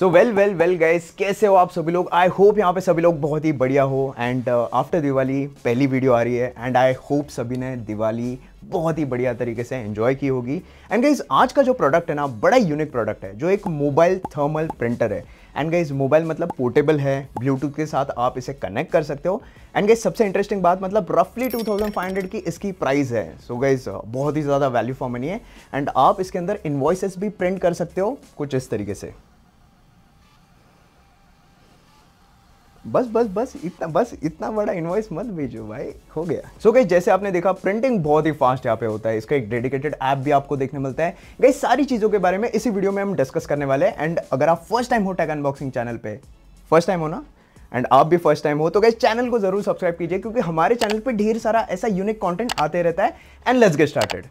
सो well well well guys कैसे हो आप सभी लोग आई होप यहाँ पे सभी लोग बहुत ही बढ़िया हो एंड आफ्टर uh, दिवाली पहली वीडियो आ रही है एंड आई होप सभी ने दिवाली बहुत ही बढ़िया तरीके से एंजॉय की होगी एंड गाइज आज का जो प्रोडक्ट है ना बड़ा यूनिक प्रोडक्ट है जो एक मोबाइल थर्मल प्रिंटर है एंड गाइज मोबाइल मतलब पोर्टेबल है ब्लूटूथ के साथ आप इसे कनेक्ट कर सकते हो एंड गाइस सबसे इंटरेस्टिंग बात मतलब रफली 2500 की इसकी प्राइस है सो so गाइज uh, बहुत ही ज़्यादा वैल्यू फॉर मनी है एंड आप इसके अंदर इन्वॉइसेस भी प्रिंट कर सकते हो कुछ इस तरीके से बस बस बस इतना बस इतना बड़ा इन्वॉइस मत भेजो भाई हो गया सो so गई जैसे आपने देखा प्रिंटिंग बहुत ही फास्ट यहाँ पे होता है इसका एक डेडिकेटेड ऐप भी आपको देखने मिलता है गई सारी चीज़ों के बारे में इसी वीडियो में हम डिस्कस करने वाले हैं एंड अगर आप फर्स्ट टाइम हो टैग अनबॉक्सिंग चैनल पे फर्स्ट टाइम हो ना एंड आप भी फर्स्ट टाइम हो तो गई चैनल को जरूर सब्सक्राइब कीजिए क्योंकि हमारे चैनल पर ढेर सारा ऐसा यूनिक कॉन्टेंट आते रहता है एंड लेट्स गेट स्टार्टेड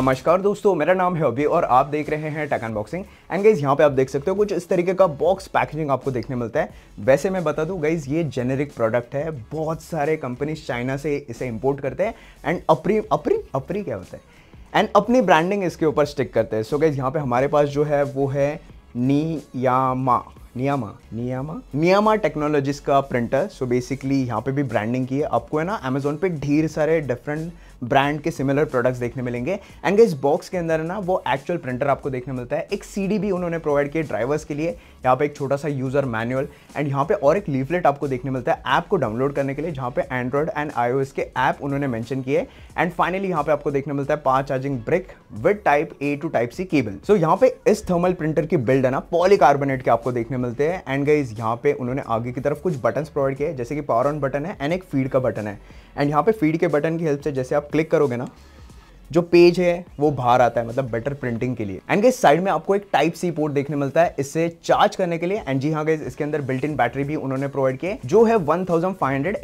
नमस्कार दोस्तों मेरा नाम है अभी और आप देख रहे हैं टैक अनबॉक्सिंग एंड गाइज यहाँ पे आप देख सकते हो कुछ इस तरीके का बॉक्स पैकेजिंग आपको देखने मिलता है वैसे मैं बता दूं गाइज ये जेनेरिक प्रोडक्ट है बहुत सारे कंपनीज चाइना से इसे इम्पोर्ट करते हैं एंड अप्री अपरी अपरी क्या होता है एंड अपनी ब्रांडिंग इसके ऊपर स्टिक करते हैं सो गाइज यहाँ पर हमारे पास जो है वो है नियामा नियामा नियामा नियामा टेक्नोलॉजीज का प्रिंटर सो बेसिकली यहाँ पे भी ब्रांडिंग की है आपको है ना अमेजोन पे ढेर सारे डिफरेंट ब्रांड के सिमिलर प्रोडक्ट्स देखने मिलेंगे एंड इस बॉक्स के अंदर ना वो एक्चुअल प्रिंटर आपको देखने मिलता है एक सी भी उन्होंने प्रोवाइड किए ड्राइवर्स के लिए यहाँ पे एक छोटा सा यूज़र मैनुअल एंड यहाँ पे और एक लीफलेट आपको देखने मिलता है ऐप को डाउनलोड करने के लिए जहाँ पे एंड्रॉयड एंड आईओएस के ऐप उन्होंने मैंशन किए एंड फाइनली यहाँ पे आपको देखने मिलता है पाँच charging brick with type A to type C cable so यहाँ पे इस थर्मल प्रिंटर की बिल्ड है ना पॉलीकार्बोनेट के आपको देखने मिलते हैं एंड गाइज यहाँ पे उन्होंने आगे की तरफ कुछ बटन प्रोवाइड किए जैसे कि पावर ऑन बटन है एंड एक फीड का बटन है एंड यहाँ पे फीड के बटन की हेल्प से जैसे आप क्लिक करोगे ना जो पेज है वो बाहर आता है मतलब बेटर प्रिंटिंग के लिए एंड गई साइड में आपको एक टाइप सी पोर्ट देखने मिलता है इससे चार्ज करने के लिए एंड जी हाँ गई इसके अंदर बिल्ट इन बैटरी भी उन्होंने प्रोवाइड किए जो है 1500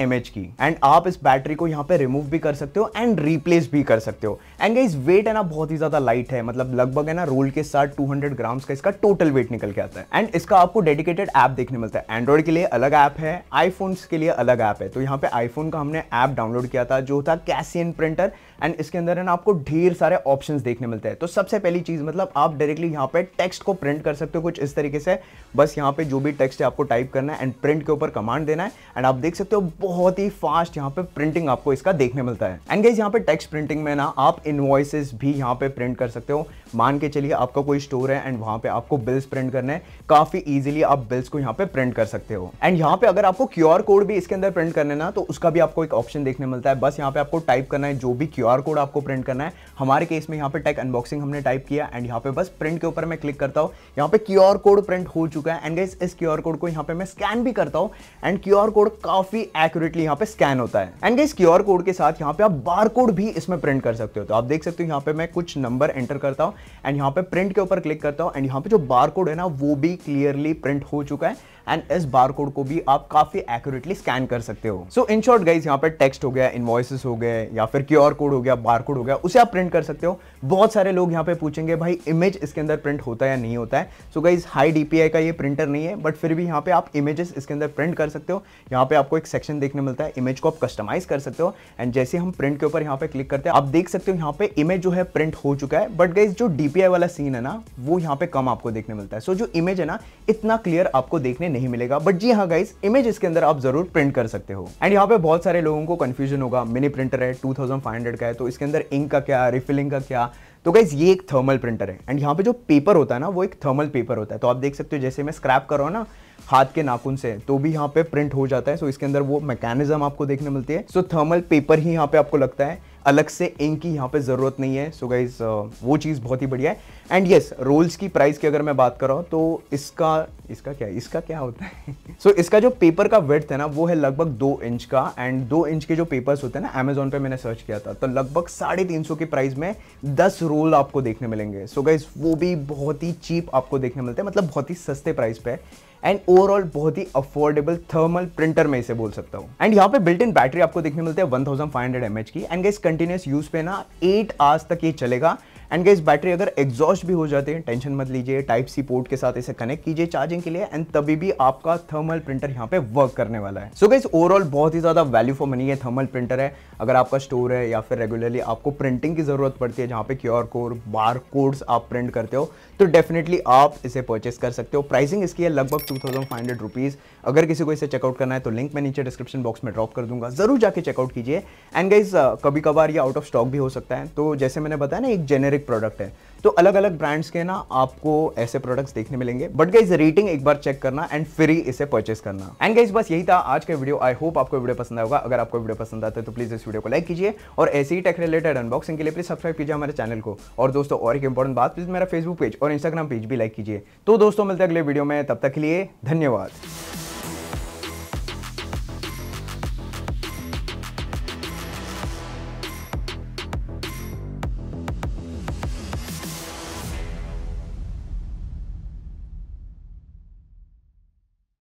mAh की एंड आप इस बैटरी को यहाँ पे रिमूव भी कर सकते हो एंड रिप्लेस भी कर सकते हो एंड गई वेट है ना बहुत ही ज्यादा लाइट है मतलब लगभग है ना रोल के साथ टू हंड्रेड ग्राम्स का इसका टोटल वेट निकल के आता है एंड इसका आपको डेडिकेटेड ऐप देखने मिलता है एंड्रॉइड के लिए अलग ऐप है आईफोन के लिए अलग ऐप है तो यहाँ पे आईफोन का हमने ऐप डाउनलोड किया था जो था कैसियन प्रिंटर एंड इसके अंदर है ना आपको ढेर सारे ऑप्शंस देखने मिलते हैं तो सबसे पहली चीज़ मतलब आप डायरेक्टली यहाँ पे टेक्स्ट को प्रिंट कर सकते हो कुछ इस तरीके से बस यहाँ पे जो भी टेक्स्ट है आपको टाइप करना है एंड प्रिंट के ऊपर कमांड देना है एंड आप देख सकते हो बहुत ही फास्ट यहाँ पे प्रिंटिंग आपको इसका देखने मिलता है एंड गाइज यहाँ पे टेक्स्ट प्रिंटिंग में ना आप इन्वॉइसेस भी यहाँ पे प्रिंट कर सकते हो मान के चलिए आपका कोई स्टोर है एंड वहाँ पे आपको बिल्स प्रिंट करना है काफ़ी इजीली आप बिल्स को यहाँ पे प्रिंट कर सकते हो एंड यहाँ पे अगर आपको क्यू कोड भी इसके अंदर प्रिंट करना ना तो उसका भी आपको एक ऑप्शन देखने मिलता है बस यहाँ पे आपको टाइप करना है जो भी क्यू कोड आपको प्रिंट करना है हमारे केस में यहाँ पे टेक अनबॉक्सिंग हमने टाइप किया एंड यहाँ पे बस प्रिंट के ऊपर मैं क्लिक करता हूँ यहाँ पे क्यू कोड प्रिंट हो चुका है एंड गाइस इस क्यू कोड को यहाँ पे मैं स्कैन भी करता हूँ एंड क्यू कोड काफ़ी एक्यूरेटली यहाँ पे स्कैन होता है एंड इस क्यू कोड के साथ यहाँ पे आप बार कोड भी इसमें प्रिंट कर सकते हो तो आप देख सकते हो यहाँ पे मैं कुछ नंबर एंटर करता हूँ एंड यहाँ पे प्रिंट के ऊपर क्लिक करता हूँ एंड यहाँ पे जो बार कोड है ना वो भी क्लियरली प्रिंट हो चुका है एंड इस बार कोड को भी आप काफ़ी एक्यूरेटली स्कैन कर सकते हो सो इन शॉर्ट गाइज यहाँ पर टेक्स्ट हो गया इन्वॉइस हो गए या फिर क्यू कोड हो गया बार कोड हो गया उसे आप प्रिंट कर सकते हो बहुत सारे लोग यहाँ पे पूछेंगे भाई इमेज इसके अंदर प्रिंट होता है या नहीं होता है सो गाइज हाई डी का ये प्रिंटर नहीं है बट फिर भी यहाँ पे आप इमेजेस इसके अंदर प्रिंट कर सकते हो यहाँ पे आपको एक सेक्शन देखने मिलता है इमेज को आप कस्टमाइज कर सकते हो एंड जैसे हम प्रिंट के ऊपर यहाँ पे क्लिक करते हैं आप देख सकते हो यहाँ पे इमेज जो है प्रिंट हो चुका है बट गाइज जो डीपीआई वाला सीन है ना वो यहाँ पे कम आपको देखने मिलता है सो so, जो इमेज है ना इतना क्लियर आपको देखने नहीं मिलेगा बट जी हाँ गाइस इमेज इसके अंदर आप जरूर प्रिंट कर सकते हो एंड यहाँ पे बहुत सारे लोगों को कंफ्यूजन होगा मिनी प्रिंटर है 2500 का है तो इसके अंदर इंक का क्या रिफिलिंग का क्या तो गाइज ये एक थर्मल प्रिंटर है एंड यहाँ पे जो पेपर होता है ना वो एक थर्मल पेपर होता है तो आप देख सकते हो जैसे मैं स्क्रैप कर रहा हूँ ना हाथ के नाखून से तो भी यहाँ पे प्रिंट हो जाता है सो इसके अंदर वो मैकेनिज्म आपको देखने मिलती है सो थर्मल पेपर ही यहाँ पे आपको लगता है अलग से इंक की यहाँ पे ज़रूरत नहीं है सो so गाइज वो चीज़ बहुत ही बढ़िया है एंड येस रोल्स की प्राइस की अगर मैं बात कर रहा हूँ तो इसका इसका क्या है इसका क्या होता है सो so, इसका जो पेपर का वेट है ना वो है लगभग दो इंच का एंड दो इंच के जो पेपर्स होते हैं ना अमेजोन पे मैंने सर्च किया था तो लगभग साढ़े तीन सौ के प्राइस में दस रोल आपको देखने मिलेंगे सो so, गाइज वो भी बहुत ही चीप आपको देखने मिलते हैं मतलब बहुत ही सस्ते प्राइस पे एंड ओवरऑल बहुत ही अफोर्डेबल थर्मल प्रिंटर मैं इसे बोल सकता हूँ एंड यहाँ पे बिल्ट इन बैटरी आपको देखने मिलते हैं one thousand five hundred M H की एंड गाइज कंटिन्यूस यूज पे ना एट आवर्स तक ये चलेगा एंड गाइज बैटरी अगर एग्जॉस्ट भी हो जाते हैं टेंशन मत लीजिए टाइप सी पोर्ट के साथ इसे कनेक्ट कीजिए चार्जिंग के लिए एंड तभी भी आपका थर्मल प्रिंटर यहाँ पे वर्क करने वाला है सो गाइज ओवरऑल बहुत ही ज़्यादा वैल्यू फॉर मनी है थर्मल प्रिंटर है अगर आपका स्टोर है या फिर रेगुलरली आपको प्रिंटिंग की ज़रूरत पड़ती है जहाँ पे Q R code bar codes आप प्रिंट करते हो तो डेफिनेटली आप इसे परचेस कर सकते हो प्राइसिंग इसकी है लगभग two thousand five hundred rupees अगर किसी को इसे चेकआउट करना है तो लिंक मैं नीचे डिस्क्रिप्शन बॉक्स में ड्रॉप कर दूंगा ज़रूर जाके चेकआउट कीजिए एंड गाइज कभी कभार ये आउट ऑफ स्टॉक भी हो सकता है तो जैसे मैंने बताया ना एक जेनरिक जेनेरिक प्रोडक्ट है तो अलग अलग ब्रांड्स के ना आपको ऐसे प्रोडक्ट्स देखने मिलेंगे बट गाइज रेटिंग एक बार चेक करना एंड फिर ही इसे परचेस करना एंड गाइज बस यही था आज का वीडियो आई होप आपको वीडियो पसंद आएगा अगर आपको वीडियो पसंद आता है तो प्लीज़ इस वीडियो को लाइक कीजिए और ऐसे ही टेक रिलेटेड अनबॉक्सिंग के लिए प्लीज सब्सक्राइब कीजिए हमारे चैनल को और दोस्तों और एक इंपॉर्टेंट बात प्लीज़ मेरा फेसबुक पेज और इंस्टाग्राम पेज भी लाइक कीजिए तो दोस्तों मिलते अगले वीडियो में तब तक के लिए धन्यवाद